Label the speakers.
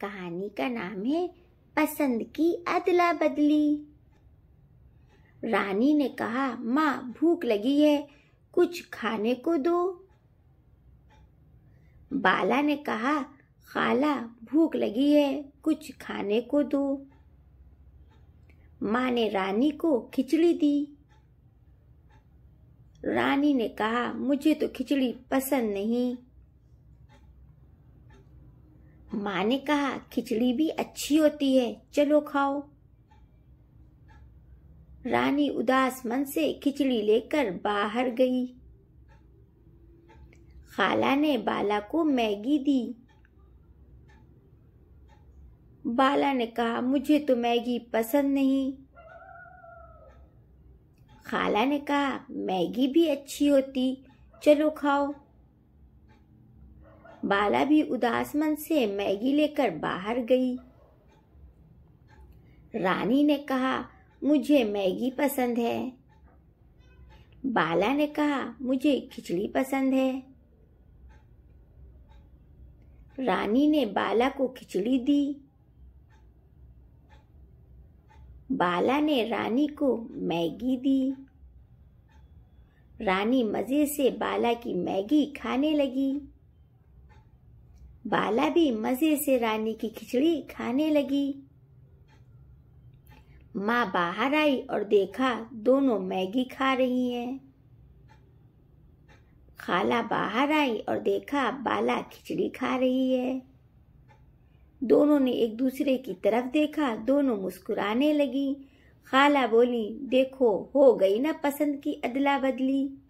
Speaker 1: कहानी का नाम है पसंद की अदला बदली रानी ने कहा माँ भूख लगी है कुछ खाने को दो बाला ने कहा खाला भूख लगी है कुछ खाने को दो माँ ने रानी को खिचड़ी दी रानी ने कहा मुझे तो खिचड़ी पसंद नहीं माँ ने कहा खिचड़ी भी अच्छी होती है चलो खाओ रानी उदास मन से खिचड़ी लेकर बाहर गई खाला ने बाला को मैगी दी बाला ने कहा मुझे तो मैगी पसंद नहीं खाला ने कहा मैगी भी अच्छी होती चलो खाओ बाला भी उदास मन से मैगी लेकर बाहर गई रानी ने कहा मुझे मैगी पसंद है बाला ने कहा मुझे खिचड़ी पसंद है रानी ने बाला को खिचड़ी दी बाला ने रानी को मैगी दी रानी मज़े से बाला की मैगी खाने लगी बाला भी मजे से रानी की खिचड़ी खाने लगी माँ बाहर आई और देखा दोनों मैगी खा रही हैं। खाला बाहर आई और देखा बाला खिचड़ी खा रही है दोनों ने एक दूसरे की तरफ देखा दोनों मुस्कुराने लगी खाला बोली देखो हो गई ना पसंद की अदला बदली